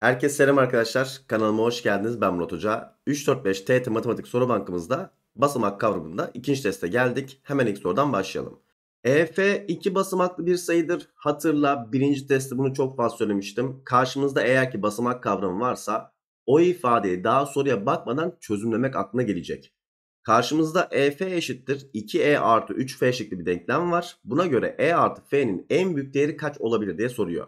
Herkese selam arkadaşlar. Kanalıma hoş geldiniz. Ben Murat Hoca. 345 TET Matematik Soru Bankamızda basamak kavramında ikinci teste geldik. Hemen ilk sorudan başlayalım. EF iki basamaklı bir sayıdır. Hatırla birinci testte bunu çok fazla söylemiştim. Karşımızda eğer ki basamak kavramı varsa o ifadeyi daha soruya bakmadan çözümlemek aklına gelecek. Karşımızda EF eşittir 2E artı 3F şekli bir denklem var. Buna göre E artı F'nin en büyük değeri kaç olabilir diye soruyor.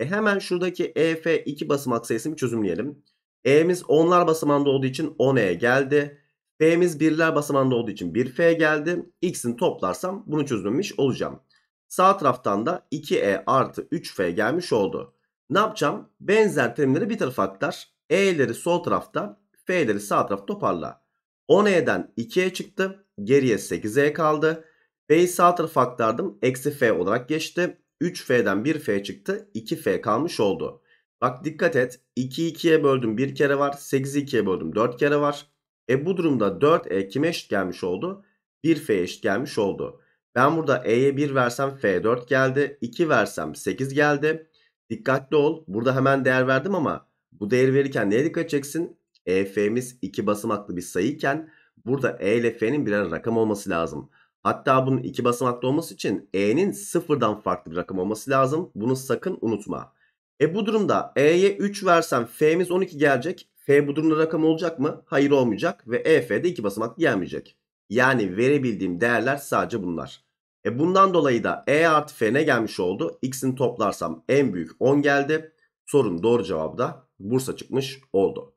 E hemen şuradaki EF 2 basamak sayısını çözümleyelim. E'miz onlar basamanda olduğu için 10E geldi. F'miz birler basamanda olduğu için 1F geldi. X'ini toplarsam bunu çözülmüş olacağım. Sağ taraftan da 2E artı 3F gelmiş oldu. Ne yapacağım? Benzer terimleri bir tarafa aktar. E'leri sol tarafta, F'leri sağ tarafta toparla. 10E'den 2E çıktı. Geriye 8E kaldı. B'yi sağ tarafa aktardım. Eksi F olarak geçti. 3F'den 1F çıktı. 2F kalmış oldu. Bak dikkat et. 2'yi 2'ye böldüm 1 kere var. 8'i 2'ye böldüm 4 kere var. E bu durumda 4E kime eşit gelmiş oldu? 1F eşit gelmiş oldu. Ben burada E'ye 1 versem F 4 geldi. 2 versem 8 geldi. Dikkatli ol. Burada hemen değer verdim ama bu değeri verirken neye dikkat edeceksin? EF'miz 2 basamaklı bir sayıyken burada E ile F'nin birer rakam olması lazım. Hatta bunun iki basamaklı olması için e'nin sıfırdan farklı bir rakam olması lazım. Bunu sakın unutma. E bu durumda e'ye 3 versem f'miz 12 gelecek. f bu durumda rakam olacak mı? Hayır olmayacak ve e de iki basamaklı gelmeyecek. Yani verebildiğim değerler sadece bunlar. E bundan dolayı da e artı f ne gelmiş oldu? x'ini toplarsam en büyük 10 geldi. Sorun doğru cevabı da Bursa çıkmış oldu.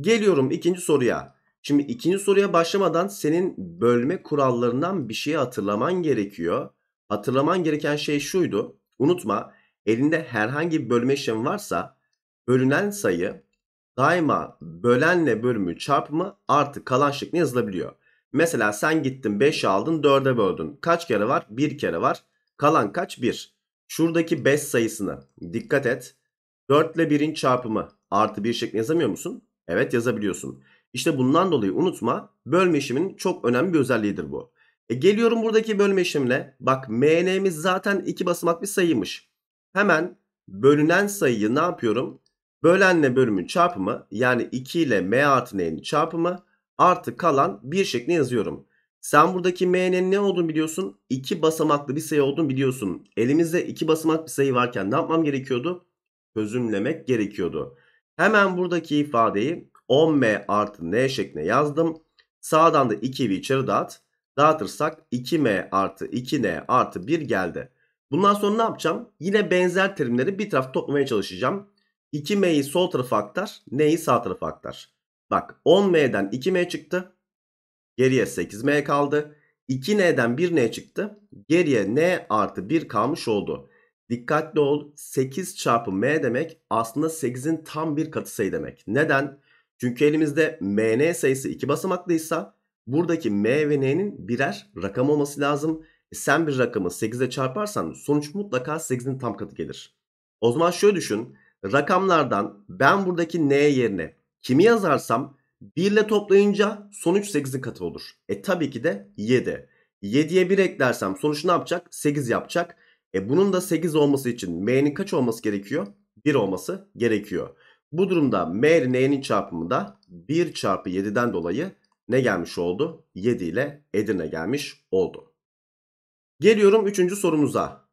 Geliyorum ikinci soruya. Şimdi ikinci soruya başlamadan senin bölme kurallarından bir şeyi hatırlaman gerekiyor. Hatırlaman gereken şey şuydu. Unutma elinde herhangi bir bölme işlemi varsa bölünen sayı daima bölenle bölümü çarpımı artı kalan şeklinde yazılabiliyor. Mesela sen gittin 5'i aldın 4'e böldün. Kaç kere var? 1 kere var. Kalan kaç? 1. Şuradaki 5 sayısını dikkat et. 4 ile 1'in çarpımı artı 1 şeklinde yazamıyor musun? Evet yazabiliyorsun. İşte bundan dolayı unutma bölme işleminin çok önemli bir özelliğidir bu. E geliyorum buradaki bölme işlemine. Bak MN'miz zaten iki basamak bir sayıymış. Hemen bölünen sayıyı ne yapıyorum? Bölenle bölümün çarpımı yani 2 ile M artı N'nin çarpımı artı kalan bir şeklinde yazıyorum. Sen buradaki M'nin ne olduğunu biliyorsun. 2 basamaklı bir sayı olduğunu biliyorsun. Elimizde 2 basamak bir sayı varken ne yapmam gerekiyordu? Çözümlemek gerekiyordu. Hemen buradaki ifadeyi 10m artı n şeklinde yazdım. Sağdan da 2'yi içeri dağıt. Dağıtırsak 2m artı 2n artı 1 geldi. Bundan sonra ne yapacağım? Yine benzer terimleri bir taraf toplamaya çalışacağım. 2m'yi sol tarafa aktar. n'yi sağ tarafa aktar. Bak 10m'den 2m çıktı. Geriye 8m kaldı. 2n'den 1n çıktı. Geriye n artı 1 kalmış oldu. Dikkatli ol 8 çarpı m demek aslında 8'in tam bir katı sayı demek. Neden? Çünkü elimizde mn sayısı iki basamaklıysa buradaki m ve n'nin birer rakam olması lazım. E sen bir rakamı 8'e çarparsan sonuç mutlaka 8'in tam katı gelir. O zaman şöyle düşün. Rakamlardan ben buradaki n yerine kimi yazarsam 1 ile toplayınca sonuç 8'in katı olur. E tabii ki de 7. 7'ye 1 eklersem sonuç ne yapacak? 8 yapacak. E bunun da 8 olması için m'nin kaç olması gerekiyor? 1 olması gerekiyor. Bu durumda M ile N'nin çarpımında 1 çarpı 7'den dolayı ne gelmiş oldu? 7 ile Edirne gelmiş oldu. Geliyorum 3. sorumuza.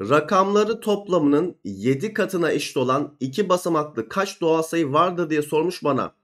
Rakamları toplamının 7 katına eşit olan 2 basamaklı kaç doğal sayı vardır diye sormuş bana.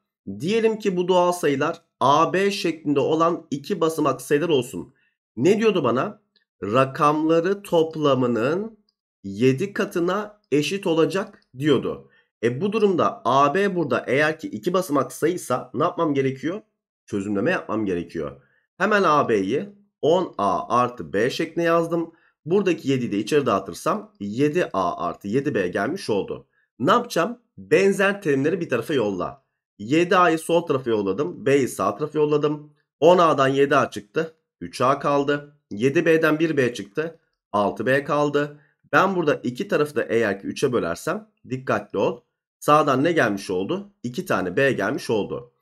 Diyelim ki bu doğal sayılar AB şeklinde olan 2 basamaklı sayılar olsun. Ne diyordu bana? Rakamları toplamının 7 katına eşit olacak diyordu. E bu durumda AB burada eğer ki iki basamak sayıysa ne yapmam gerekiyor? Çözümleme yapmam gerekiyor. Hemen AB'yi 10A artı B şeklinde yazdım. Buradaki 7'yi de içeri dağıtırsam 7A artı 7B gelmiş oldu. Ne yapacağım? Benzer terimleri bir tarafa yolla. 7A'yı sol tarafa yolladım. B'yi sağ tarafa yolladım. 10A'dan 7A çıktı. 3A kaldı. 7B'den 1B çıktı. 6B kaldı. Ben burada iki tarafı da eğer ki 3'e bölersem dikkatli ol. Sağdan ne gelmiş oldu? 2 tane B gelmiş oldu.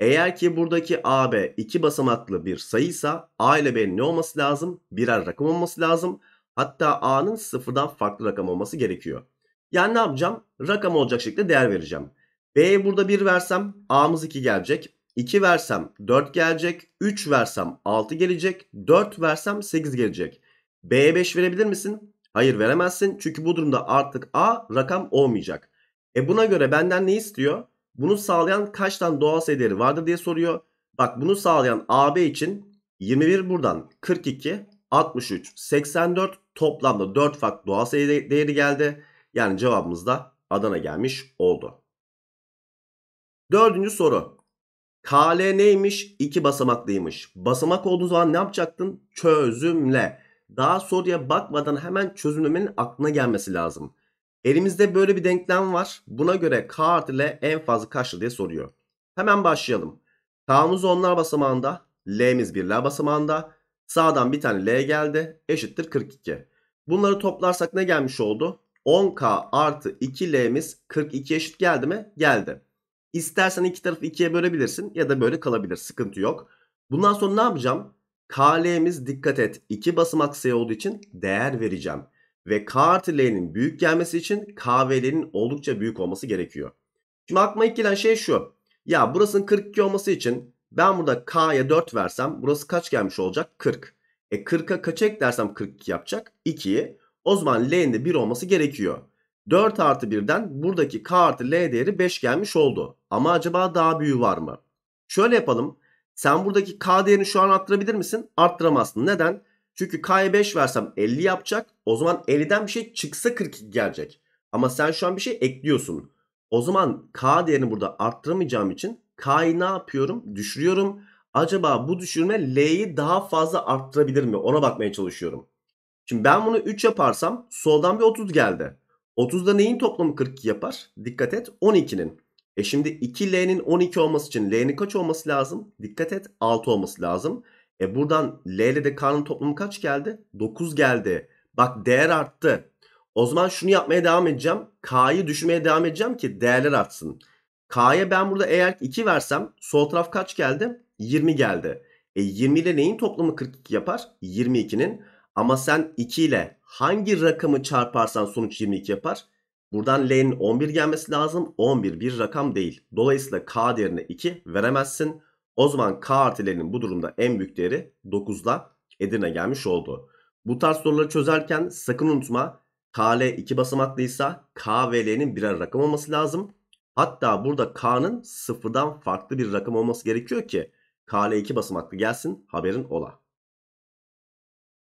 Eğer ki buradaki AB 2 basamaklı bir sayıysa A ile B'nin ne olması lazım? Birer rakam olması lazım. Hatta A'nın sıfırdan farklı rakam olması gerekiyor. Yani ne yapacağım? Rakam olacak şekilde değer vereceğim. B'ye burada 1 versem A'mız 2 gelecek. 2 versem 4 gelecek. 3 versem 6 gelecek. 4 versem 8 gelecek. B'ye 5 verebilir misin? Hayır veremezsin. Çünkü bu durumda artık A rakam olmayacak. E buna göre benden ne istiyor? Bunu sağlayan kaç tane doğal sayı değeri vardır diye soruyor. Bak bunu sağlayan AB için 21 buradan 42, 63, 84 toplamda 4 farklı doğal sayı değeri geldi. Yani cevabımız da Adana gelmiş oldu. Dördüncü soru. KL neymiş? İki basamaklıymış. Basamak olduğu zaman ne yapacaktın? Çözümle. Daha soruya bakmadan hemen çözümlemenin aklına gelmesi lazım. Elimizde böyle bir denklem var. Buna göre K artı L en fazla kaçtı diye soruyor. Hemen başlayalım. K'mız onlar basamağında. L'miz birler basamağında. Sağdan bir tane L geldi. Eşittir 42. Bunları toplarsak ne gelmiş oldu? 10K artı 2L'miz 42 eşit geldi mi? Geldi. İstersen iki tarafı ikiye bölebilirsin ya da böyle kalabilir. Sıkıntı yok. Bundan sonra ne yapacağım? KL'miz dikkat et 2 basamak sayı olduğu için değer vereceğim. Ve K artı L'nin büyük gelmesi için K ve L'nin oldukça büyük olması gerekiyor. Şimdi aklıma ilk gelen şey şu. Ya burasının 42 olması için ben burada K'ya 4 versem burası kaç gelmiş olacak? 40. E 40'a kaç eklersem 42 yapacak? 2'yi. O zaman L'nin de 1 olması gerekiyor. 4 artı 1'den buradaki K artı L değeri 5 gelmiş oldu. Ama acaba daha büyüğü var mı? Şöyle yapalım. Sen buradaki K değerini şu an arttırabilir misin? Arttıramazsın. Neden? Çünkü K'ya 5 versem 50 yapacak. O zaman 50'den bir şey çıksa 42 gelecek. Ama sen şu an bir şey ekliyorsun. O zaman K değerini burada arttıramayacağım için K'yı ne yapıyorum? Düşürüyorum. Acaba bu düşürme L'yi daha fazla arttırabilir mi? Ona bakmaya çalışıyorum. Şimdi ben bunu 3 yaparsam soldan bir 30 geldi. 30'da neyin toplamı 42 yapar? Dikkat et 12'nin. E şimdi 2L'nin 12 olması için L'nin kaç olması lazım? Dikkat et 6 olması lazım. E buradan L ile de K'nın toplamı kaç geldi? 9 geldi. Bak değer arttı. O zaman şunu yapmaya devam edeceğim. K'yı düşürmeye devam edeceğim ki değerler artsın. K'ya ben burada eğer 2 versem sol taraf kaç geldi? 20 geldi. E 20 ile neyin toplamı 42 yapar? 22'nin. Ama sen 2 ile hangi rakamı çarparsan sonuç 22 yapar. Buradan L'nin 11 gelmesi lazım. 11 bir rakam değil. Dolayısıyla K değerine 2 veremezsin. O zaman K artılerinin bu durumda en büyük değeri 9'la Edirne gelmiş oldu. Bu tarz soruları çözerken sakın unutma KL 2 basamaklıysa K ve L'nin birer rakam olması lazım. Hatta burada K'nın sıfırdan farklı bir rakam olması gerekiyor ki KL 2 basamaklı gelsin haberin ola.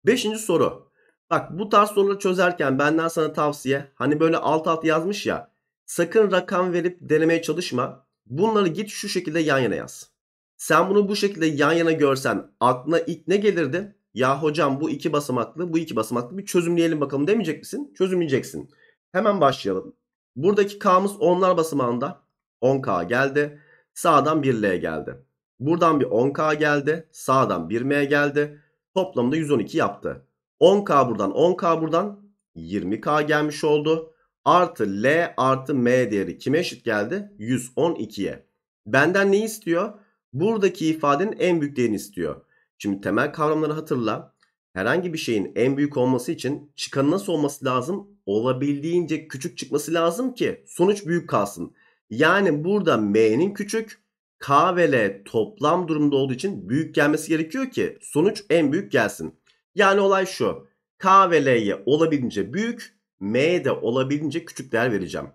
Beşinci soru. Bak bu tarz soruları çözerken benden sana tavsiye hani böyle alt alt yazmış ya sakın rakam verip denemeye çalışma. Bunları git şu şekilde yan yana yaz. Sen bunu bu şekilde yan yana görsen aklına ilk ne gelirdi? Ya hocam bu iki basamaklı, bu iki basamaklı bir çözümleyelim bakalım demeyecek misin? Çözümleyeceksin. Hemen başlayalım. Buradaki K'mız onlar basamağında. 10K geldi. Sağdan 1L geldi. Buradan bir 10K geldi. Sağdan 1M geldi. Toplamda 112 yaptı. 10K buradan 10K buradan 20K gelmiş oldu. Artı L artı M değeri kime eşit geldi? 112'ye. Benden ne istiyor? buradaki ifadenin en büyüklerini istiyor. Şimdi temel kavramları hatırla. Herhangi bir şeyin en büyük olması için çıkan nasıl olması lazım? Olabildiğince küçük çıkması lazım ki sonuç büyük kalsın. Yani burada m'nin küçük, k ve l toplam durumda olduğu için büyük gelmesi gerekiyor ki sonuç en büyük gelsin. Yani olay şu. K ve L'ye olabildiğince büyük, M'ye de olabildiğince küçük değer vereceğim.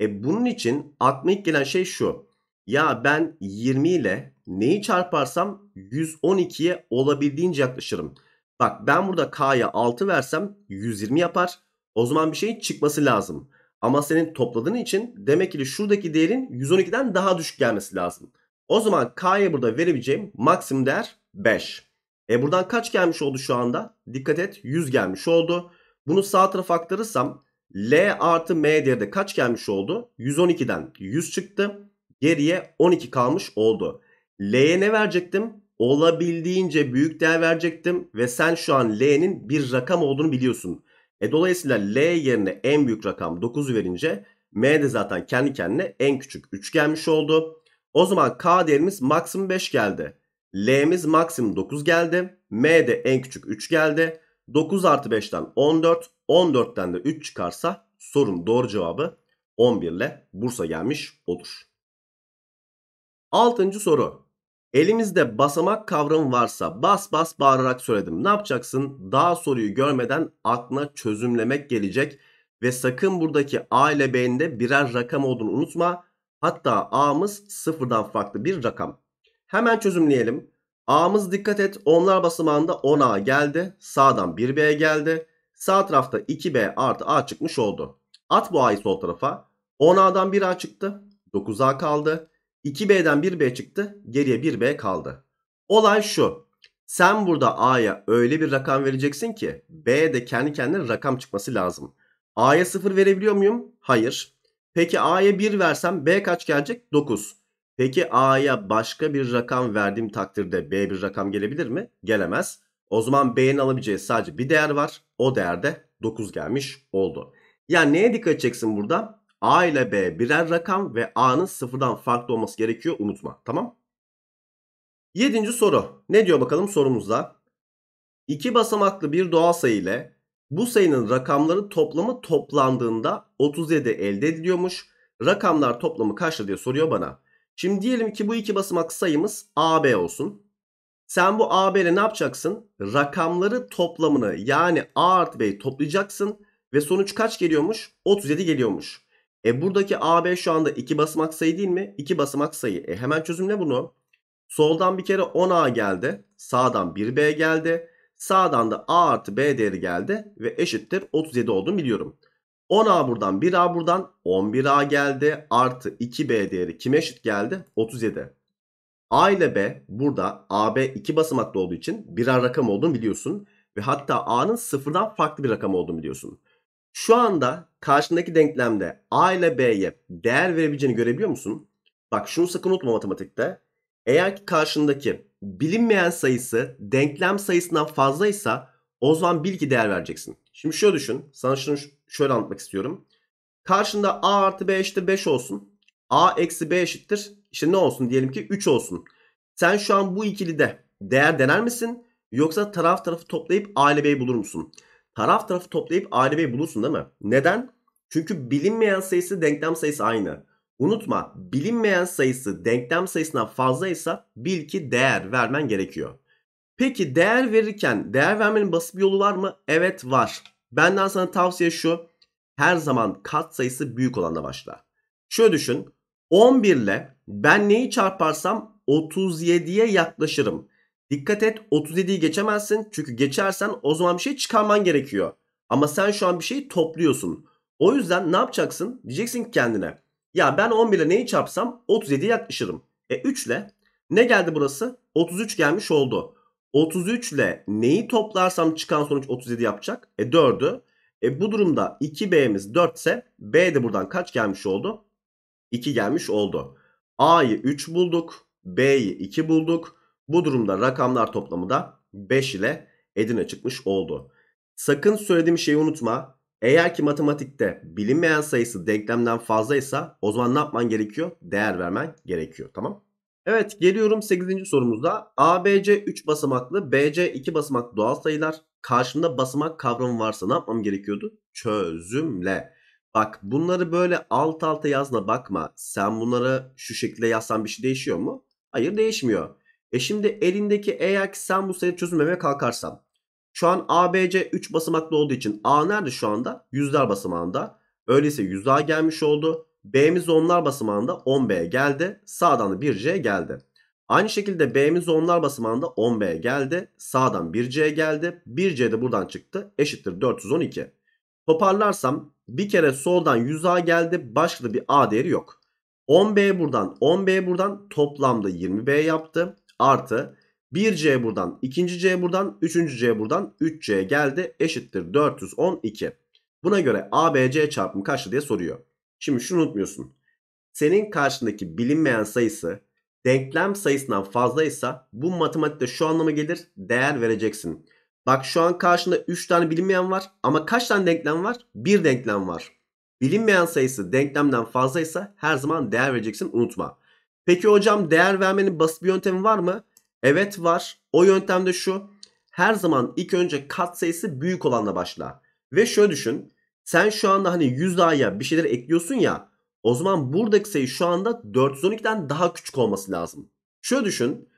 E bunun için aklıma ilk gelen şey şu. Ya ben 20 ile neyi çarparsam 112'ye olabildiğince yaklaşırım. Bak ben burada K'ya 6 versem 120 yapar. O zaman bir şeyin çıkması lazım. Ama senin topladığın için demek ki şuradaki değerin 112'den daha düşük gelmesi lazım. O zaman K'ya burada verebileceğim maksimum değer 5. E buradan kaç gelmiş oldu şu anda? Dikkat et 100 gelmiş oldu. Bunu sağ tarafa aktarırsam L artı M değeri de kaç gelmiş oldu? 112'den 100 çıktı. Geriye 12 kalmış oldu. L'ye ne verecektim? Olabildiğince büyük değer verecektim ve sen şu an L'nin bir rakam olduğunu biliyorsun. E dolayısıyla L yerine en büyük rakam 9'u verince M de zaten kendi kendine en küçük 3 gelmiş oldu. O zaman K değerimiz maksimum 5 geldi. L'miz maksimum 9 geldi. M de en küçük 3 geldi. 9 artı 5'ten 14. 14'ten de 3 çıkarsa sorun doğru cevabı 11 ile Bursa gelmiş olur. Altıncı soru. Elimizde basamak kavramı varsa bas bas bağırarak söyledim. Ne yapacaksın? Daha soruyu görmeden aklına çözümlemek gelecek. Ve sakın buradaki A ile B'nin de birer rakam olduğunu unutma. Hatta A'mız sıfırdan farklı bir rakam. Hemen çözümleyelim. A'mız dikkat et onlar basamağında 10A geldi. Sağdan 1B geldi. Sağ tarafta 2B artı A çıkmış oldu. At bu A'yı sol tarafa. 10A'dan 1A çıktı. 9A kaldı. 2B'den 1B çıktı. Geriye 1B kaldı. Olay şu. Sen burada A'ya öyle bir rakam vereceksin ki B de kendi kendine rakam çıkması lazım. A'ya 0 verebiliyor muyum? Hayır. Peki A'ya 1 versem B kaç gelecek? 9. Peki A'ya başka bir rakam verdiğim takdirde B bir rakam gelebilir mi? Gelemez. O zaman B'nin alabileceği sadece bir değer var. O değerde de 9 gelmiş oldu. Yani neye dikkat edeceksin burada? A ile B birer rakam ve A'nın sıfırdan farklı olması gerekiyor unutma. Tamam. Yedinci soru. Ne diyor bakalım sorumuzda? İki basamaklı bir doğal sayı ile bu sayının rakamları toplamı toplandığında 37 elde ediliyormuş. Rakamlar toplamı kaçtır diye soruyor bana. Şimdi diyelim ki bu iki basamaklı sayımız AB olsun. Sen bu AB ile ne yapacaksın? Rakamları toplamını yani A artı B'yi toplayacaksın. Ve sonuç kaç geliyormuş? 37 geliyormuş. E buradaki AB şu anda 2 basamak sayı değil mi? 2 basamak sayı. E hemen çözüm ne bunu. Soldan bir kere 10A geldi. Sağdan 1B geldi. Sağdan da A artı B değeri geldi. Ve eşittir 37 olduğunu biliyorum. 10A buradan 1A buradan 11A geldi. Artı 2B değeri kime eşit geldi? 37. A ile B burada AB 2 basamaklı olduğu için birer rakam olduğunu biliyorsun. Ve hatta A'nın sıfırdan farklı bir rakam olduğunu biliyorsun. Şu anda karşındaki denklemde A ile B'ye değer verebileceğini görebiliyor musun? Bak şunu sakın unutma matematikte. Eğer ki karşındaki bilinmeyen sayısı denklem sayısından fazlaysa o zaman bil ki değer vereceksin. Şimdi şöyle düşün. Sana şunu şöyle anlatmak istiyorum. Karşında A artı B eşittir 5 olsun. A eksi B eşittir. İşte ne olsun diyelim ki 3 olsun. Sen şu an bu ikili de değer dener misin? Yoksa taraf tarafı toplayıp A ile B'yi bulur musun? taraf tarafı toplayıp a'yı bulursun değil mi? Neden? Çünkü bilinmeyen sayısı denklem sayısı aynı. Unutma bilinmeyen sayısı denklem sayısından fazlaysa bil ki değer vermen gerekiyor. Peki değer verirken değer vermenin basit bir yolu var mı? Evet var. Benden sana tavsiye şu. Her zaman kat sayısı büyük olanla başla. Şöyle düşün. 11 ile ben neyi çarparsam 37'ye yaklaşırım. Dikkat et 37'yi geçemezsin. Çünkü geçersen o zaman bir şey çıkarman gerekiyor. Ama sen şu an bir şeyi topluyorsun. O yüzden ne yapacaksın? Diyeceksin ki kendine. Ya ben 11 ile neyi çarpsam 37'ye yaklaşırım. E 3 ile ne geldi burası? 33 gelmiş oldu. 33 ile neyi toplarsam çıkan sonuç 37 yapacak? E 4'ü. E bu durumda 2B'miz 4 ise B de buradan kaç gelmiş oldu? 2 gelmiş oldu. A'yı 3 bulduk. B'yi 2 bulduk. Bu durumda rakamlar toplamı da 5 ile Edirne çıkmış oldu. Sakın söylediğim şeyi unutma. Eğer ki matematikte bilinmeyen sayısı denklemden fazlaysa o zaman ne yapman gerekiyor? Değer vermen gerekiyor. Tamam. Evet geliyorum 8. sorumuzda. ABC 3 basamaklı, BC 2 basamaklı doğal sayılar. Karşımda basamak kavramı varsa ne yapmam gerekiyordu? Çözümle. Bak bunları böyle alt alta yazma bakma. Sen bunları şu şekilde yazsan bir şey değişiyor mu? Hayır değişmiyor. E şimdi elindeki eğer ki sen bu sayı çözümlemeye kalkarsan. Şu an ABC 3 basamaklı olduğu için A nerede şu anda? Yüzler basamağında. Öyleyse 100A gelmiş oldu. B'miz onlar basamağında 10B'ye geldi. Sağdan da 1C geldi. Aynı şekilde B'miz onlar basamağında 10B'ye geldi. Sağdan 1C geldi. 1C de buradan çıktı. Eşittir 412. Toparlarsam bir kere soldan 100A geldi. Başka da bir A değeri yok. 10B buradan 10B buradan toplamda 20B yaptı artı 1C buradan, 2C buradan, 3C buradan, 3C geldi eşittir 412. Buna göre ABC çarpımı kaçtı diye soruyor. Şimdi şunu unutmuyorsun. Senin karşındaki bilinmeyen sayısı denklem sayısından fazlaysa bu matematikte şu anlama gelir değer vereceksin. Bak şu an karşında 3 tane bilinmeyen var ama kaç tane denklem var? 1 denklem var. Bilinmeyen sayısı denklemden fazlaysa her zaman değer vereceksin unutma. Peki hocam değer vermenin basit bir yöntemi var mı? Evet var. O yöntem de şu. Her zaman ilk önce kat sayısı büyük olanla başla. Ve şöyle düşün. Sen şu anda hani 100 aya bir şeyler ekliyorsun ya. O zaman buradaki sayı şu anda 412'den daha küçük olması lazım. Şöyle düşün.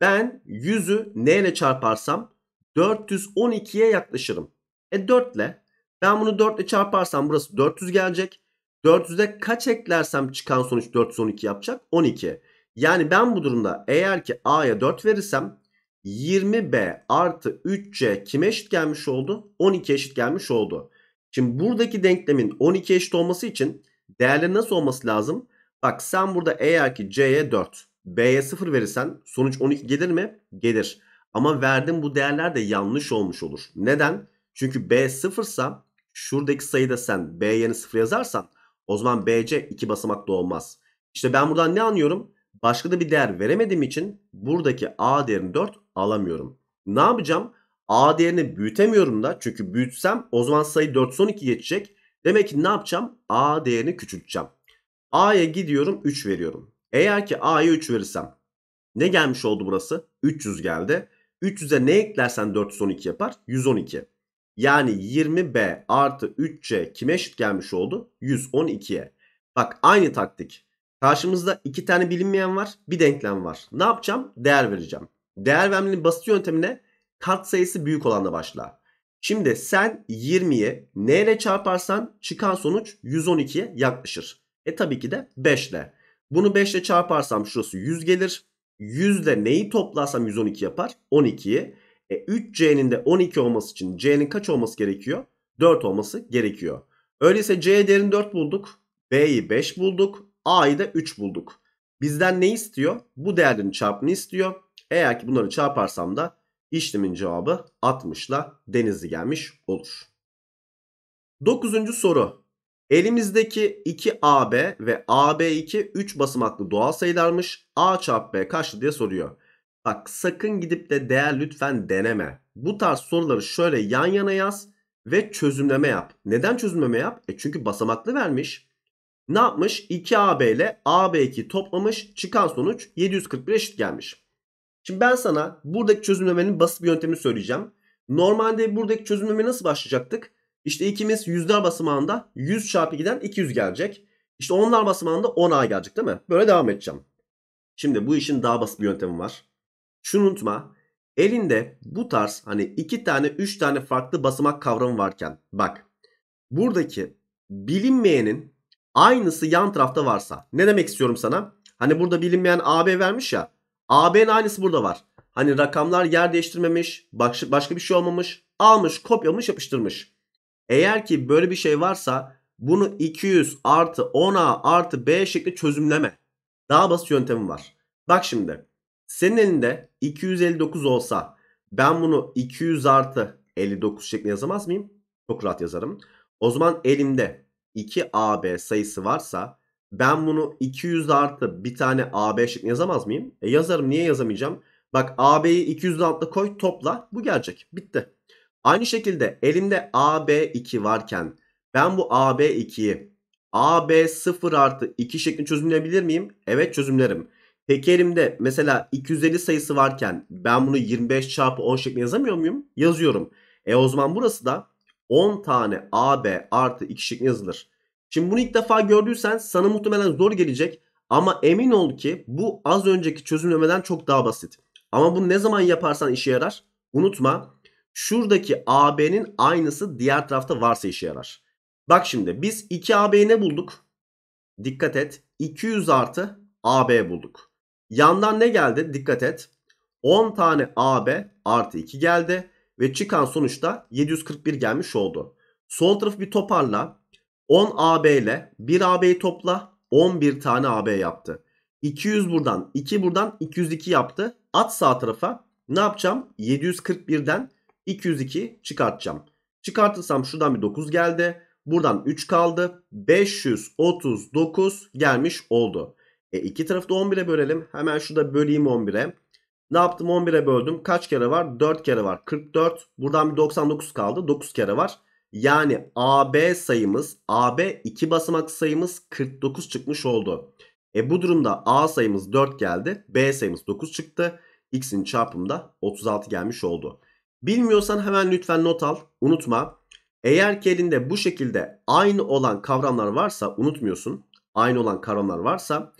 Ben 100'ü neyle çarparsam 412'ye yaklaşırım. E 4 ile. Ben bunu 4 ile çarparsam burası 400 gelecek. 400'e kaç eklersem çıkan sonuç 412 yapacak? 12. Yani ben bu durumda eğer ki A'ya 4 verirsem 20B artı 3C kime eşit gelmiş oldu? 12 eşit gelmiş oldu. Şimdi buradaki denklemin 12 eşit olması için değerleri nasıl olması lazım? Bak sen burada eğer ki C'ye 4, B'ye 0 verirsen sonuç 12 gelir mi? Gelir. Ama verdiğin bu değerler de yanlış olmuş olur. Neden? Çünkü B 0 ise şuradaki sayıda sen B yerine 0 yazarsan o zaman BC iki basamak da olmaz. İşte ben buradan ne anlıyorum? Başka da bir değer veremediğim için buradaki A değerini 4 alamıyorum. Ne yapacağım? A değerini büyütemiyorum da. Çünkü büyütsem o zaman sayı 4 son 2 geçecek. Demek ki ne yapacağım? A değerini küçülteceğim. A'ya gidiyorum 3 veriyorum. Eğer ki A'ya 3 verirsem ne gelmiş oldu burası? 300 geldi. 300'e ne eklersen 412 yapar? 112. Yani 20B artı 3C kime eşit gelmiş oldu? 112'ye. Bak aynı taktik. Karşımızda iki tane bilinmeyen var. Bir denklem var. Ne yapacağım? Değer vereceğim. Değer vermenin basit yöntemine kat sayısı büyük olanla başla. Şimdi sen 20'ye neyle çarparsan çıkan sonuç 112'ye yaklaşır. E tabii ki de 5 ile. Bunu 5 ile çarparsam şurası 100 gelir. 100 ile neyi toplarsam 112 yapar? 12'yi. E, 3C'nin de 12 olması için C'nin kaç olması gerekiyor? 4 olması gerekiyor. Öyleyse C değerini 4 bulduk. B'yi 5 bulduk. A'yı da 3 bulduk. Bizden ne istiyor? Bu değerlerin çarpımını istiyor. Eğer ki bunları çarparsam da işlemin cevabı 60 ile Denizli gelmiş olur. 9. soru. Elimizdeki 2AB ve AB2 3 basamaklı doğal sayılarmış. A çarpı B kaçtı diye soruyor. Bak sakın gidip de değer lütfen deneme. Bu tarz soruları şöyle yan yana yaz ve çözümleme yap. Neden çözümleme yap? E çünkü basamaklı vermiş. Ne yapmış? 2AB ile AB2 toplamış. Çıkan sonuç 741 eşit gelmiş. Şimdi ben sana buradaki çözümlemenin basit bir yöntemini söyleyeceğim. Normalde buradaki çözümleme nasıl başlayacaktık? İşte ikimiz yüzler basamağında 100 çarpı 2'den 200 gelecek. İşte onlar basamağında 10A gelecek değil mi? Böyle devam edeceğim. Şimdi bu işin daha basit bir yöntemi var. Şunu unutma. Elinde bu tarz hani iki tane üç tane farklı basamak kavramı varken bak buradaki bilinmeyenin aynısı yan tarafta varsa ne demek istiyorum sana? Hani burada bilinmeyen AB vermiş ya AB'nin aynısı burada var. Hani rakamlar yer değiştirmemiş başka bir şey olmamış almış kopyalamış yapıştırmış. Eğer ki böyle bir şey varsa bunu 200 artı 10A artı B şekli çözümleme. Daha basit yöntemi var. Bak şimdi senin elinde 259 olsa ben bunu 200 artı 59 şeklinde yazamaz mıyım? Çok rahat yazarım. O zaman elimde 2AB sayısı varsa ben bunu 200 artı bir tane AB şeklinde yazamaz mıyım? E yazarım. Niye yazamayacağım? Bak AB'yi 200 altına koy topla. Bu gelecek. Bitti. Aynı şekilde elimde AB2 varken ben bu AB2'yi AB0 artı 2 şeklinde çözümleyebilir miyim? Evet çözümlerim. Peki mesela 250 sayısı varken ben bunu 25 çarpı 10 şeklinde yazamıyor muyum? Yazıyorum. E o zaman burası da 10 tane AB artı 2 şeklinde yazılır. Şimdi bunu ilk defa gördüysen sana muhtemelen zor gelecek. Ama emin ol ki bu az önceki çözümlemeden çok daha basit. Ama bunu ne zaman yaparsan işe yarar. Unutma şuradaki AB'nin aynısı diğer tarafta varsa işe yarar. Bak şimdi biz 2AB'yi ne bulduk? Dikkat et 200 artı AB bulduk. Yandan ne geldi? Dikkat et. 10 tane AB artı 2 geldi. Ve çıkan sonuçta 741 gelmiş oldu. Sol tarafı bir toparla. 10 AB ile 1 AB'yi topla. 11 tane AB yaptı. 200 buradan 2 buradan 202 yaptı. At sağ tarafa ne yapacağım? 741'den 202 çıkartacağım. Çıkartırsam şuradan bir 9 geldi. Buradan 3 kaldı. 539 gelmiş oldu. E, iki tarafı da 11'e bölelim. Hemen şurada böleyim 11'e. Ne yaptım 11'e böldüm. Kaç kere var? 4 kere var. 44. Buradan bir 99 kaldı. 9 kere var. Yani AB sayımız AB 2 basamak sayımız 49 çıkmış oldu. E bu durumda A sayımız 4 geldi. B sayımız 9 çıktı. X'in çarpımı da 36 gelmiş oldu. Bilmiyorsan hemen lütfen not al. Unutma. Eğer ki elinde bu şekilde aynı olan kavramlar varsa unutmuyorsun. Aynı olan kavramlar varsa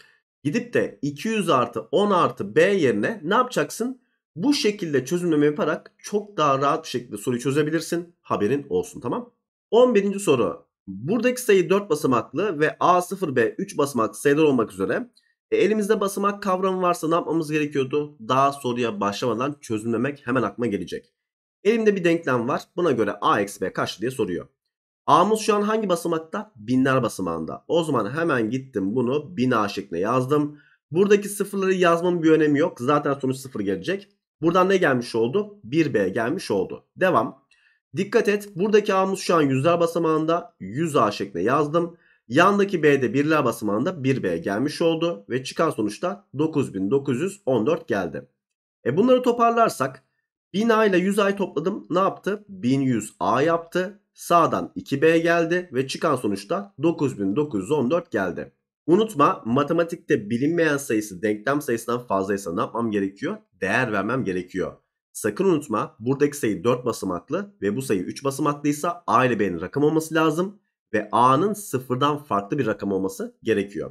Gidip de 200 artı 10 artı B yerine ne yapacaksın? Bu şekilde çözümleme yaparak çok daha rahat bir şekilde soruyu çözebilirsin. Haberin olsun tamam. 11. soru. Buradaki sayı 4 basamaklı ve A0, B 3 basamaklı sayılar olmak üzere. E, elimizde basamak kavramı varsa ne yapmamız gerekiyordu? Daha soruya başlamadan çözümlemek hemen aklıma gelecek. Elimde bir denklem var. Buna göre A-B kaç diye soruyor. A'mız şu an hangi basamakta? Binler basamağında. O zaman hemen gittim bunu bin A şeklinde yazdım. Buradaki sıfırları yazmamın bir önemi yok. Zaten sonuç sıfır gelecek. Buradan ne gelmiş oldu? 1B gelmiş oldu. Devam. Dikkat et buradaki A'mız şu an yüzler basamağında 100A şeklinde yazdım. Yandaki B'de birler basamağında 1B gelmiş oldu ve çıkan sonuçta 9914 geldi. E bunları toparlarsak 1000A ile 100A'yı topladım ne yaptı? 1100A yaptı. Sağdan 2B geldi ve çıkan sonuçta 9914 geldi. Unutma matematikte bilinmeyen sayısı denklem sayısından fazlaysa ne yapmam gerekiyor? Değer vermem gerekiyor. Sakın unutma buradaki sayı 4 basamaklı ve bu sayı 3 basamaklıysa A ile B'nin rakam olması lazım. Ve A'nın sıfırdan farklı bir rakam olması gerekiyor.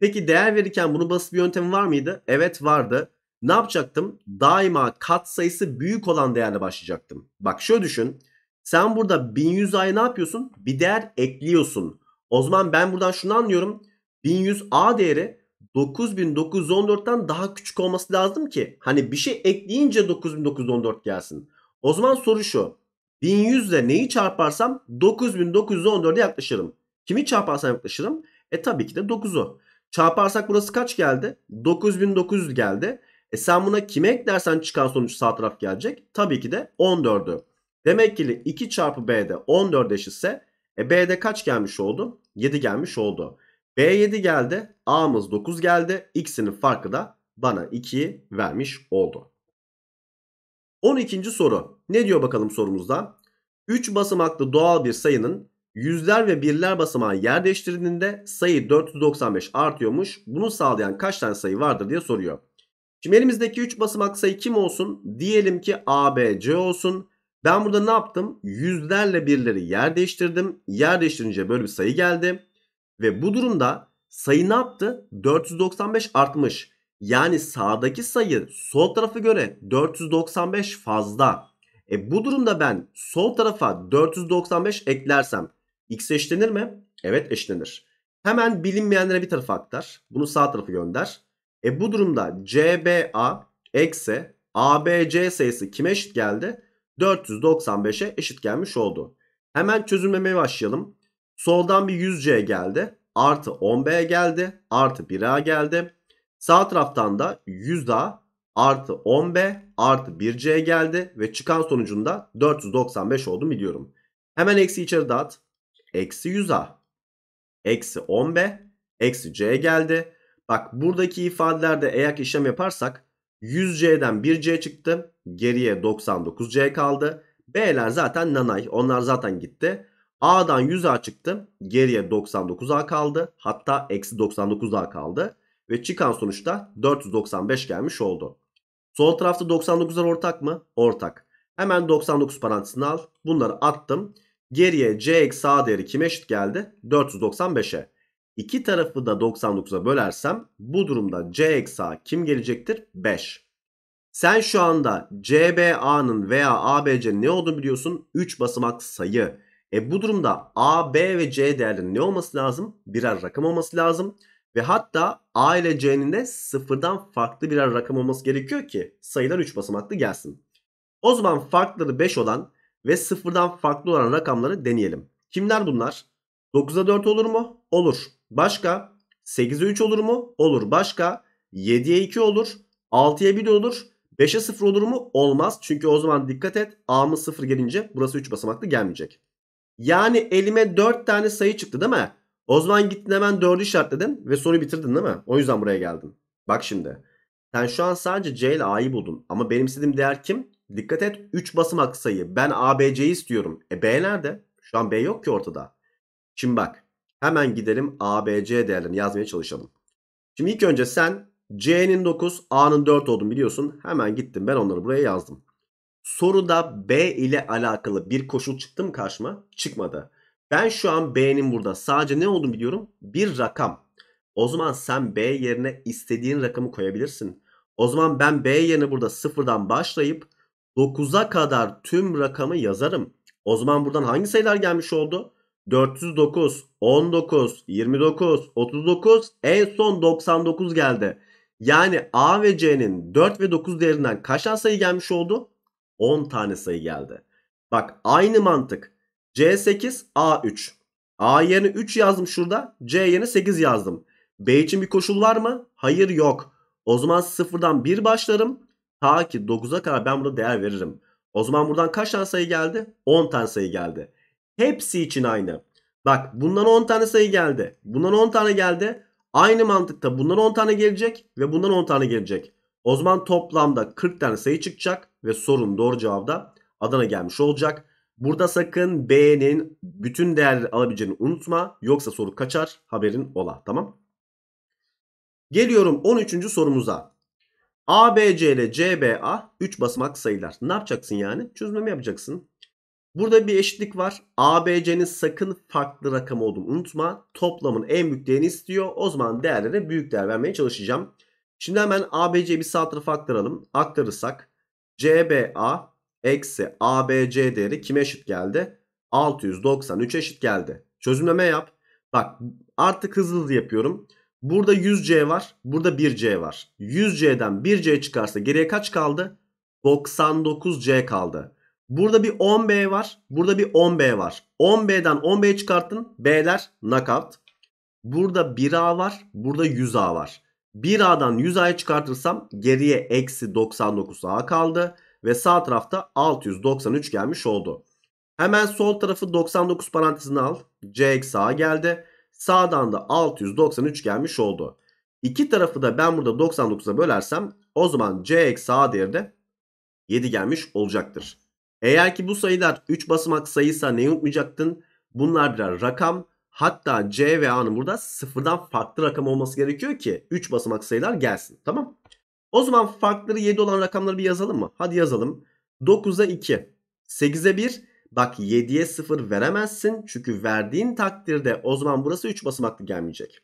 Peki değer verirken bunu basit bir yöntemi var mıydı? Evet vardı. Ne yapacaktım? Daima kat sayısı büyük olan değerle başlayacaktım. Bak şöyle düşün. Sen burada 1100 a'ya ne yapıyorsun? Bir değer ekliyorsun. O zaman ben buradan şunu anlıyorum. 1100 a değeri 9914'ten daha küçük olması lazım ki hani bir şey ekleyince 9914 gelsin. O zaman soru şu. 1100 ile neyi çarparsam 9914'e yaklaşırım. Kimi çarparsam yaklaşırım? E tabii ki de 9'u. Çarparsak burası kaç geldi? 9900 geldi. E sen buna kime eklersen çıkan sonuç sağ taraf gelecek. Tabii ki de 14'ü. Demek ki 2 çarpı B'de 14 eşitse e B'de kaç gelmiş oldu? 7 gelmiş oldu. B 7 geldi. A'mız 9 geldi. X'inin farkı da bana 2'yi vermiş oldu. 12. soru. Ne diyor bakalım sorumuzda? 3 basamaklı doğal bir sayının yüzler ve birler basamağı yer değiştirdiğinde sayı 495 artıyormuş. Bunu sağlayan kaç tane sayı vardır diye soruyor. Şimdi elimizdeki 3 basamak sayı kim olsun? Diyelim ki A, B, C olsun. Ben burada ne yaptım? Yüzlerle birleri yer değiştirdim. Yer değiştirince böyle bir sayı geldi. Ve bu durumda sayı ne yaptı? 495 artmış. Yani sağdaki sayı sol tarafa göre 495 fazla. E bu durumda ben sol tarafa 495 eklersem x eşlenir mi? Evet eşlenir. Hemen bilinmeyenlere bir tarafa aktar. Bunu sağ tarafa gönder. E bu durumda CBA eksi ABC sayısı kime eşit geldi? 495'e eşit gelmiş oldu. Hemen çözümlemeye başlayalım. Soldan bir 100C geldi. Artı 10B geldi. Artı 1A geldi. Sağ taraftan da 100A artı 10B artı 1C geldi. Ve çıkan sonucunda 495 oldu biliyorum. Hemen eksi içeri dağıt. Eksi 100A eksi 10B eksi C geldi. Bak buradaki ifadelerde eğer işlem yaparsak 100C'den 1C çıktı. Geriye 99C kaldı. B'ler zaten nanay. Onlar zaten gitti. A'dan 100A çıktı. Geriye 99A kaldı. Hatta eksi 99A kaldı. Ve çıkan sonuçta 495 gelmiş oldu. Sol tarafta 99'lar ortak mı? Ortak. Hemen 99 parantezini al. Bunları attım. Geriye C eksi A değeri kime eşit geldi? 495'e. İki tarafı da 99'a bölersem bu durumda C eksi A kim gelecektir? 5. Sen şu anda CBA'nın veya ABC'nin ne olduğunu biliyorsun. 3 basamak sayı. E bu durumda A, B ve C değerlerinin ne olması lazım? Birer rakam olması lazım. Ve hatta A ile C'nin de sıfırdan farklı birer rakam olması gerekiyor ki sayılar 3 basamaklı gelsin. O zaman farkları 5 olan ve sıfırdan farklı olan rakamları deneyelim. Kimler bunlar? 9'a 4 olur mu? Olur. Başka 8'e 3 olur mu? Olur. Başka 7'ye 2 olur. 6'ya 1 olur. 5'e 0 olur mu? Olmaz. Çünkü o zaman dikkat et. A'mız 0 gelince burası 3 basamaklı gelmeyecek. Yani elime 4 tane sayı çıktı değil mi? O zaman gittin hemen 4'ü işaretledin ve soruyu bitirdin değil mi? O yüzden buraya geldin. Bak şimdi. Sen şu an sadece C ile A'yı buldun. Ama benim istediğim değer kim? Dikkat et 3 basamaklı sayı. Ben A, B, C'yi istiyorum. E B nerede? Şu an B yok ki ortada. Şimdi bak. Hemen gidelim ABC değerlerini yazmaya çalışalım. Şimdi ilk önce sen C'nin 9, A'nın 4 olduğunu biliyorsun. Hemen gittim ben onları buraya yazdım. Soruda B ile alakalı bir koşul çıktı mı karşıma? Çıkmadı. Ben şu an B'nin burada sadece ne olduğunu biliyorum? Bir rakam. O zaman sen B yerine istediğin rakamı koyabilirsin. O zaman ben B yerine burada sıfırdan başlayıp 9'a kadar tüm rakamı yazarım. O zaman buradan hangi sayılar gelmiş oldu? 409, 19, 29, 39 en son 99 geldi. Yani A ve C'nin 4 ve 9 değerinden kaç tane sayı gelmiş oldu? 10 tane sayı geldi. Bak aynı mantık. C8, A3. A yerine 3 yazdım şurada. C yerine 8 yazdım. B için bir koşul var mı? Hayır yok. O zaman sıfırdan 1 başlarım. Ta ki 9'a kadar ben buna değer veririm. O zaman buradan kaç tane sayı geldi? 10 tane sayı geldi. Hepsi için aynı. Bak bundan 10 tane sayı geldi. Bundan 10 tane geldi. Aynı mantıkta bundan 10 tane gelecek ve bundan 10 tane gelecek. O zaman toplamda 40 tane sayı çıkacak ve sorun doğru cevabı da Adana gelmiş olacak. Burada sakın B'nin bütün değerleri alabileceğini unutma. Yoksa soru kaçar haberin ola tamam. Geliyorum 13. sorumuza. A B C ile C B A 3 basamak sayılar. Ne yapacaksın yani? Çözümleme yapacaksın. Burada bir eşitlik var. ABC'nin sakın farklı rakam olduğunu unutma. Toplamın en büyük değerini istiyor. O zaman değerlere büyük değer vermeye çalışacağım. Şimdi hemen ABC bir sağ tarafa aktaralım. Aktarırsak CBA eksi ABC değeri kime eşit geldi? 693 eşit geldi. Çözümleme yap. Bak artık hızlı hızlı yapıyorum. Burada 100C var. Burada 1C var. 100C'den 1C çıkarsa geriye kaç kaldı? 99C kaldı. Burada bir 10B var. Burada bir 10B var. 10B'den 10B çıkarttın. B'ler knockout. Burada 1A var. Burada 100A var. 1A'dan 100A'ya çıkartırsam geriye eksi 99A kaldı. Ve sağ tarafta 693 gelmiş oldu. Hemen sol tarafı 99 parantezine al. C eksi A geldi. Sağdan da 693 gelmiş oldu. İki tarafı da ben burada 99'a bölersem o zaman C eksi A değeri de 7 gelmiş olacaktır. Eğer ki bu sayılar 3 basamak sayıysa neyi unutmayacaktın? Bunlar birer rakam. Hatta C ve A'nın burada sıfırdan farklı rakam olması gerekiyor ki 3 basamak sayılar gelsin. Tamam. O zaman farkları 7 olan rakamları bir yazalım mı? Hadi yazalım. 9'a 2, 8'e 1. Bak 7'ye 0 veremezsin. Çünkü verdiğin takdirde o zaman burası 3 basamaklı gelmeyecek.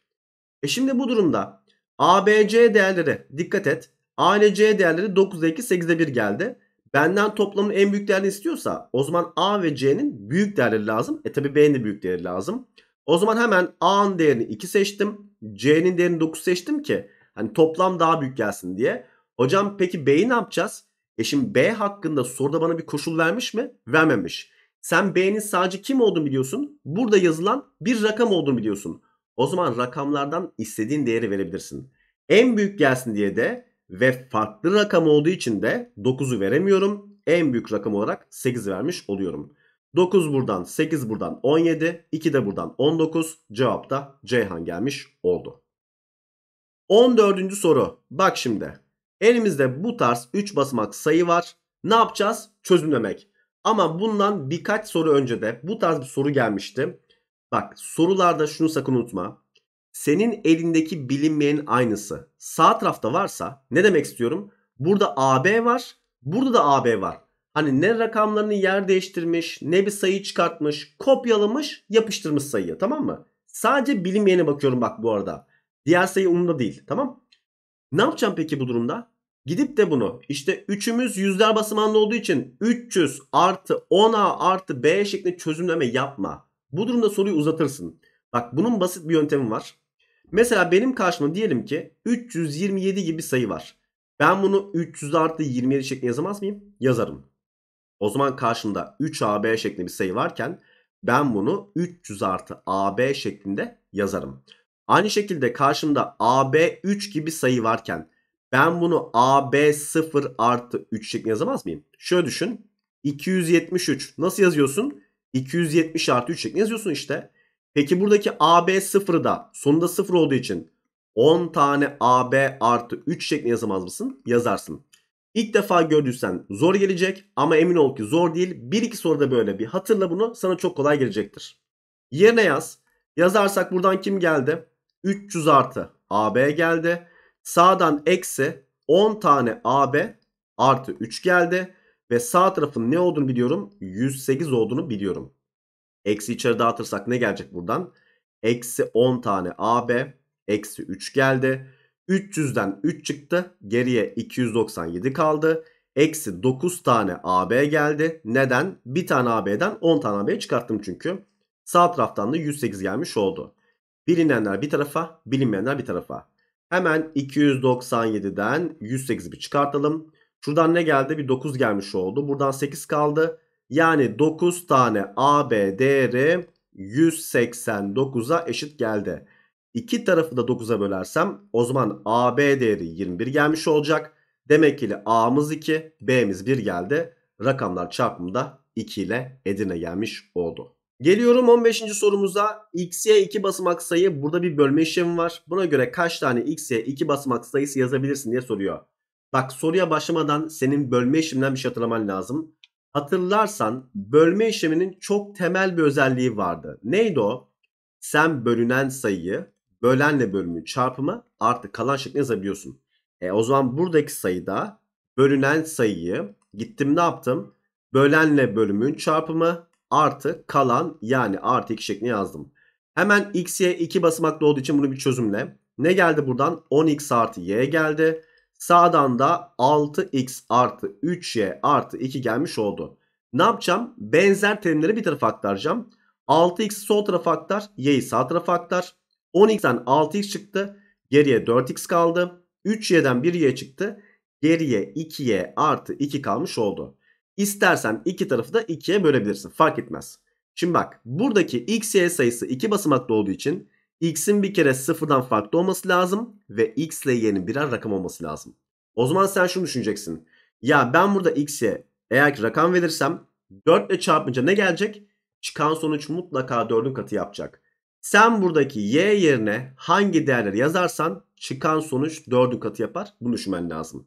E şimdi bu durumda A, B, C değerleri dikkat et. A ile C değerleri 9'da 2, 8'de 1 geldi. Benden toplamın en büyük değerini istiyorsa o zaman A ve C'nin büyük değerleri lazım. E tabi B'nin de büyük değeri lazım. O zaman hemen A'nın değerini 2 seçtim. C'nin değerini 9 seçtim ki hani toplam daha büyük gelsin diye. Hocam peki B'yi ne yapacağız? E şimdi B hakkında soruda bana bir koşul vermiş mi? Vermemiş. Sen B'nin sadece kim olduğunu biliyorsun. Burada yazılan bir rakam olduğunu biliyorsun. O zaman rakamlardan istediğin değeri verebilirsin. En büyük gelsin diye de ve farklı rakam olduğu için de 9'u veremiyorum. En büyük rakam olarak 8 vermiş oluyorum. 9 buradan 8 buradan 17 2 de buradan 19 cevap da Ceyhan gelmiş oldu. 14. soru bak şimdi elimizde bu tarz 3 basamak sayı var ne yapacağız çözümlemek ama bundan birkaç soru önce de bu tarz bir soru gelmişti. Bak sorularda şunu sakın unutma senin elindeki bilinmeyenin aynısı sağ tarafta varsa ne demek istiyorum? Burada AB var, burada da AB var. Hani ne rakamlarını yer değiştirmiş, ne bir sayı çıkartmış, kopyalamış, yapıştırmış sayıya, tamam mı? Sadece bilinmeyene bakıyorum bak bu arada. Diğer sayı umurumda değil tamam Ne yapacağım peki bu durumda? Gidip de bunu işte üçümüz yüzler basamağında olduğu için 300 artı 10a artı b şeklinde çözümleme yapma. Bu durumda soruyu uzatırsın. Bak bunun basit bir yöntemi var. Mesela benim karşıma diyelim ki 327 gibi sayı var. Ben bunu 300 artı 27 şeklinde yazamaz mıyım? Yazarım. O zaman karşımda 3AB şeklinde bir sayı varken ben bunu 300 artı AB şeklinde yazarım. Aynı şekilde karşımda AB 3 gibi sayı varken ben bunu AB 0 artı 3 şeklinde yazamaz mıyım? Şöyle düşün. 273 nasıl yazıyorsun? 270 artı 3 şeklinde yazıyorsun işte. Peki buradaki AB sıfırı da sonunda sıfır olduğu için 10 tane AB artı 3 şeklinde yazamaz mısın? Yazarsın. İlk defa gördüysen zor gelecek ama emin ol ki zor değil. Bir iki soruda böyle bir hatırla bunu sana çok kolay gelecektir. Yerine yaz. Yazarsak buradan kim geldi? 300 artı AB geldi. Sağdan eksi 10 tane AB artı 3 geldi. Ve sağ tarafın ne olduğunu biliyorum. 108 olduğunu biliyorum. Eksi içeri dağıtırsak ne gelecek buradan? Eksi 10 tane AB. Eksi 3 geldi. 300'den 3 çıktı. Geriye 297 kaldı. Eksi 9 tane AB geldi. Neden? Bir tane AB'den 10 tane AB çıkarttım çünkü. Sağ taraftan da 108 gelmiş oldu. Bilinenler bir tarafa, bilinmeyenler bir tarafa. Hemen 297'den 108'i bir çıkartalım. Şuradan ne geldi? Bir 9 gelmiş oldu. Buradan 8 kaldı. Yani 9 tane ABDR 189'a eşit geldi. İki tarafı da 9'a bölersem o zaman AB değeri 21 gelmiş olacak. Demek ki A'mız 2, B'miz 1 geldi. Rakamlar çarpımında 2 ile Edirne gelmiş oldu. Geliyorum 15. sorumuza. X'ye 2 basamak sayı burada bir bölme işlemi var. Buna göre kaç tane X'ye 2 basamak sayısı yazabilirsin diye soruyor. Bak soruya başlamadan senin bölme işleminden bir şey hatırlaman lazım. Hatırlarsan bölme işleminin çok temel bir özelliği vardı. Neydi o? Sen bölünen sayıyı bölenle bölümü çarpımı artı kalan şeklinde yazabiliyorsun. E, o zaman buradaki sayıda bölünen sayıyı gittim ne yaptım? Bölenle bölümün çarpımı artı kalan yani artı 2 şeklinde yazdım. Hemen x'ye 2 basamaklı olduğu için bunu bir çözümle. Ne geldi buradan? 10x artı y geldi. Sağdan da 6x artı 3y artı 2 gelmiş oldu. Ne yapacağım? Benzer terimleri bir tarafa aktaracağım. 6x sol tarafa aktar. Y'yi sağ tarafa aktar. 10x'ten 6x çıktı. Geriye 4x kaldı. 3y'den 1y çıktı. Geriye 2y artı 2 kalmış oldu. İstersen iki tarafı da 2'ye bölebilirsin. Fark etmez. Şimdi bak buradaki x y sayısı 2 basamaklı olduğu için x'in bir kere sıfırdan farklı olması lazım ve x ile y'nin birer rakam olması lazım. O zaman sen şunu düşüneceksin. Ya ben burada x'e eğer ki rakam verirsem 4 ile çarpınca ne gelecek? Çıkan sonuç mutlaka 4'ün katı yapacak. Sen buradaki y yerine hangi değerleri yazarsan çıkan sonuç 4'ün katı yapar. Bunu düşünmen lazım.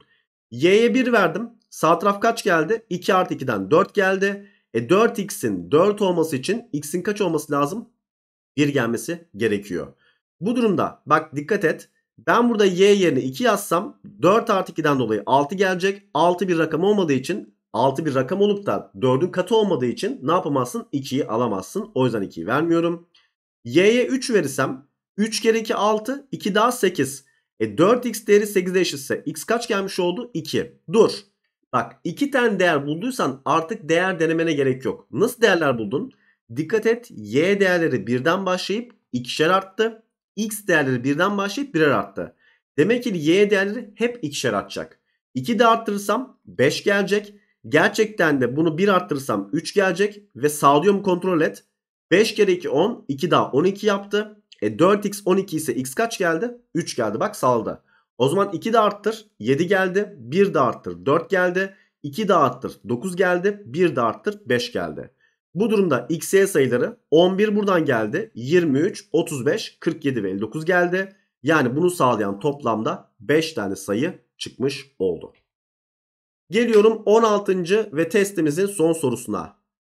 y'ye 1 verdim. Sağ taraf kaç geldi? 2 artı 2'den 4 geldi. E 4x'in 4 olması için x'in kaç olması lazım? 1 gelmesi gerekiyor. Bu durumda bak dikkat et. Ben burada y yerine 2 yazsam 4 artı 2'den dolayı 6 gelecek. 6 bir rakam olmadığı için 6 bir rakam olup da 4'ün katı olmadığı için ne yapamazsın? 2'yi alamazsın. O yüzden 2'yi vermiyorum. y'ye 3 verirsem 3 kere 2 6 2 daha 8. E 4x değeri 8'e eşitse x kaç gelmiş oldu? 2. Dur. Bak 2 tane değer bulduysan artık değer denemene gerek yok. Nasıl değerler buldun? Dikkat et y değerleri birden başlayıp ikişer arttı. X değerleri birden başlayıp birer arttı. Demek ki y değerleri hep ikişer artacak. 2 de arttırırsam 5 gelecek. Gerçekten de bunu 1 arttırırsam 3 gelecek. Ve sağlıyorum kontrol et. 5 kere 2 10. 2 daha 12 yaptı. E 4x 12 ise x kaç geldi? 3 geldi bak saldı. O zaman 2 de arttır 7 geldi. 1 de arttır 4 geldi. 2 de arttır 9 geldi. 1 de arttır 5 geldi. Bu durumda xy sayıları 11 buradan geldi. 23, 35, 47 ve 59 geldi. Yani bunu sağlayan toplamda 5 tane sayı çıkmış oldu. Geliyorum 16. ve testimizin son sorusuna.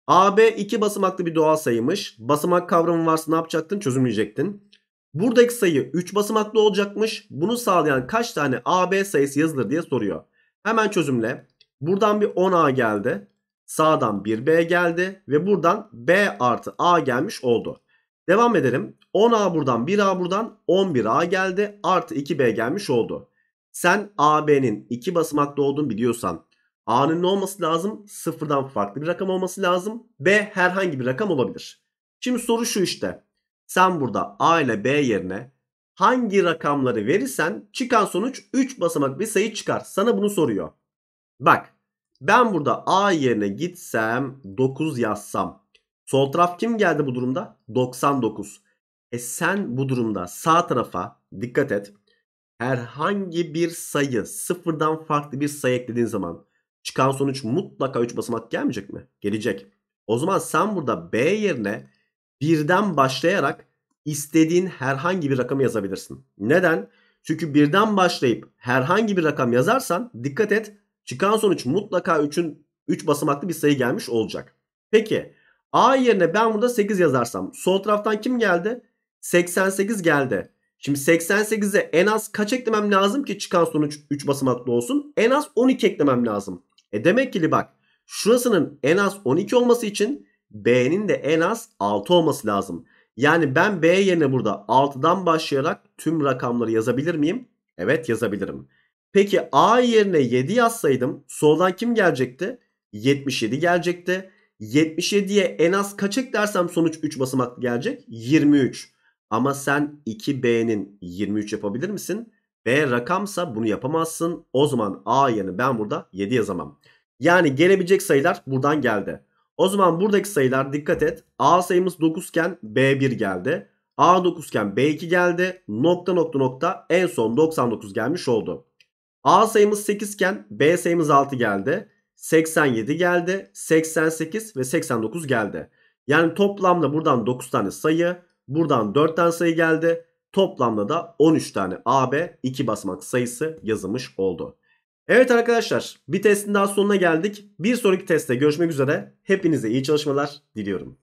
AB 2 basamaklı bir doğal sayıymış. Basamak kavramı varsa ne yapacaktın? Çözümleyecektin. Buradaki sayı 3 basamaklı olacakmış. Bunu sağlayan kaç tane AB sayısı yazılır diye soruyor. Hemen çözümle. Buradan bir 10A geldi. Sağdan 1B geldi ve buradan B artı A gelmiş oldu. Devam edelim. 10A buradan 1A buradan 11A geldi artı 2B gelmiş oldu. Sen AB'nin 2 basamaklı olduğunu biliyorsan A'nın ne olması lazım? Sıfırdan farklı bir rakam olması lazım. B herhangi bir rakam olabilir. Şimdi soru şu işte. Sen burada A ile B yerine hangi rakamları verirsen çıkan sonuç 3 basamak bir sayı çıkar. Sana bunu soruyor. Bak ben burada A yerine gitsem 9 yazsam. Sol taraf kim geldi bu durumda? 99. E sen bu durumda sağ tarafa dikkat et. Herhangi bir sayı sıfırdan farklı bir sayı eklediğin zaman çıkan sonuç mutlaka 3 basamak gelmeyecek mi? Gelecek. O zaman sen burada B yerine birden başlayarak istediğin herhangi bir rakamı yazabilirsin. Neden? Çünkü birden başlayıp herhangi bir rakam yazarsan dikkat et Çıkan sonuç mutlaka 3'ün 3 basamaklı bir sayı gelmiş olacak. Peki A yerine ben burada 8 yazarsam sol taraftan kim geldi? 88 geldi. Şimdi 88'e en az kaç eklemem lazım ki çıkan sonuç 3 basamaklı olsun? En az 12 eklemem lazım. E demek ki bak şurasının en az 12 olması için B'nin de en az 6 olması lazım. Yani ben B yerine burada 6'dan başlayarak tüm rakamları yazabilir miyim? Evet yazabilirim. Peki A yerine 7 yazsaydım soldan kim gelecekti? 77 gelecekti. 77'ye en az kaç eklersem sonuç 3 basamaklı gelecek? 23. Ama sen 2B'nin 23 yapabilir misin? B rakamsa bunu yapamazsın. O zaman A yerine ben burada 7 yazamam. Yani gelebilecek sayılar buradan geldi. O zaman buradaki sayılar dikkat et. A sayımız 9 iken B1 geldi. A 9 iken B2 geldi. Nokta nokta nokta en son 99 gelmiş oldu. A sayımız 8 iken B sayımız 6 geldi. 87 geldi. 88 ve 89 geldi. Yani toplamda buradan 9 tane sayı, buradan 4 tane sayı geldi. Toplamda da 13 tane AB 2 basamak sayısı yazılmış oldu. Evet arkadaşlar bir testin daha sonuna geldik. Bir sonraki testte görüşmek üzere. Hepinize iyi çalışmalar diliyorum.